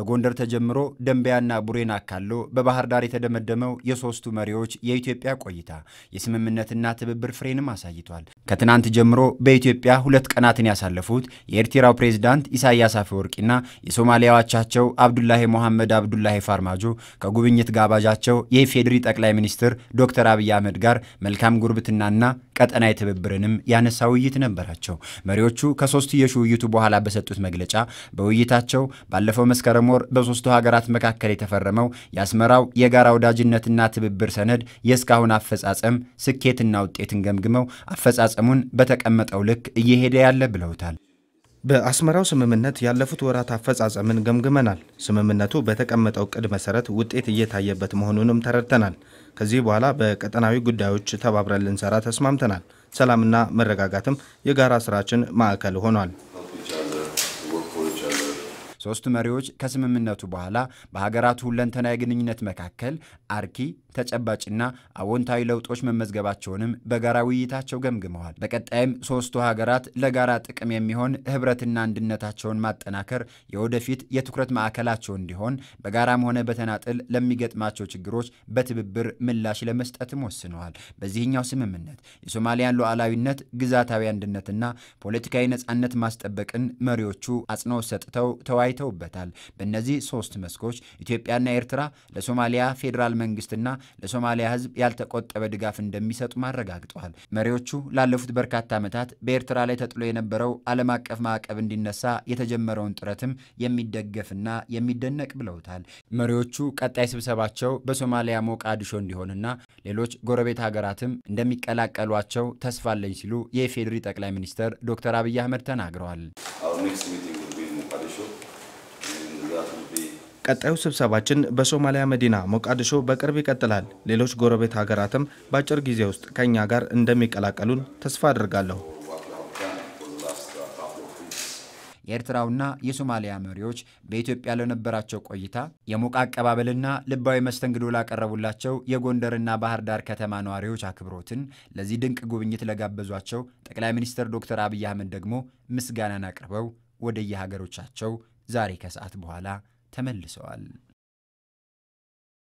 በጎንደር ተጀምሮ ደንቢያና ቡሬን አካሎ በባህር ዳር የተደመደመው የሶስቱ መሪዎች የኢትዮጵያ ቆይታ የስምምነትና ትብብር ፍሬንም አሳይቷል። ከትናንት ጀምሮ በኢትዮጵያ ሁለት ቀናትን ያሳለፉት የኤርትራው ፕሬዝዳንት ኢሳያስ አፈወርቂና የሶማሊያው አቻቸው አብዱላሂ ሞሐመድ አብዱላሂ ፋርማጆ ከጉብኝት ጋባዣቸው የኢፌዴሪ ጠቅላይ ሚኒስትር ዶክተር አብይ አህመድ ጋር መልካም ጉርብትናና ቀጠናዊ ትብብርንም ያነሳ ውይይት ነበራቸው። መሪዎቹ ከሶስትዮሽ ውይይቱ በኋላ በሰጡት መግለጫ በውይይታቸው ባለፈው መስከረም ወር በሶስቱ ሀገራት መካከል የተፈረመው የአስመራው የጋራ ወዳጅነትና ትብብር ሰነድ የእስካሁን አፈጻጸም ስኬትና ውጤትን ገምግመው አፈጻጸሙን በተቀመጠው ልክ እየሄደ ያለ ብለውታል። በአስመራው ስምምነት ያለፉት ወራት አፈጻጸምን ገምግመናል። ስምምነቱ በተቀመጠው ቅድ መሰረት ውጤት እየታየበት መሆኑንም ተረድተናል። ከዚህ በኋላ በቀጠናዊ ጉዳዮች ተባብረን ልንሰራ ተስማምተናል። ሰላምና መረጋጋትም የጋራ ስራችን ማዕከል ሆኗል። ሦስቱ መሪዎች ከስምምነቱ በኋላ በሀገራቱ ሁለንተና የግንኙነት መካከል አርኪ ተጨባጭና አዎንታዊ ለውጦች መመዝገባቸውንም በጋራ ውይይታቸው ገምግመዋል። በቀጣይም ሦስቱ ሀገራት ለጋራ ጥቅም የሚሆን ህብረትና አንድነታቸውን ማጠናከር የወደፊት የትኩረት ማዕከላቸው እንዲሆን በጋራም ሆነ በተናጥል ለሚገጥማቸው ችግሮች በትብብር ምላሽ ለመስጠትም ወስነዋል። በዚህኛው ስምምነት የሶማሊያን ሉዓላዊነት፣ ግዛታዊ አንድነትና ፖለቲካዊ ነጻነት ማስጠበቅን መሪዎቹ አጽንኦት ሰጥተው ተዋይ ታይተውበታል። በእነዚህ ሶስት መስኮች ኢትዮጵያና ኤርትራ ለሶማሊያ ፌዴራል መንግስትና ለሶማሊያ ህዝብ ያልተቆጠበ ድጋፍ እንደሚሰጡ አረጋግጠዋል። መሪዎቹ ላለፉት በርካታ ዓመታት በኤርትራ ላይ ተጥሎ የነበረው ዓለም አቀፍ ማዕቀብ እንዲነሳ የተጀመረውን ጥረትም የሚደገፍና የሚደነቅ ብለውታል። መሪዎቹ ቀጣይ ስብሰባቸው በሶማሊያ ሞቃዲሾ እንዲሆንና ሌሎች ጎረቤት ሀገራትም እንደሚቀላቀሏቸው ተስፋለኝ ሲሉ የኢፌዴሪ ጠቅላይ ሚኒስትር ዶክተር አብይ አህመድ ተናግረዋል። ቀጣዩ ስብሰባችን በሶማሊያ መዲና ሞቃዲሾ በቅርብ ይቀጥላል። ሌሎች ጎረቤት ሀገራትም በአጭር ጊዜ ውስጥ ከእኛ ጋር እንደሚቀላቀሉን ተስፋ አድርጋለሁ። የኤርትራውና የሶማሊያ መሪዎች በኢትዮጵያ ለነበራቸው ቆይታ የሞቃ አቀባበልና ልባዊ መስተንግዶ ላቀረቡላቸው የጎንደርና ባህር ዳር ከተማ ነዋሪዎች አክብሮትን ለዚህ ድንቅ ጉብኝት ለጋበዟቸው ጠቅላይ ሚኒስትር ዶክተር አብይ አህመድ ደግሞ ምስጋናን አቅርበው ወደየሀገሮቻቸው ዛሬ ከሰዓት በኋላ ተመልሰዋል።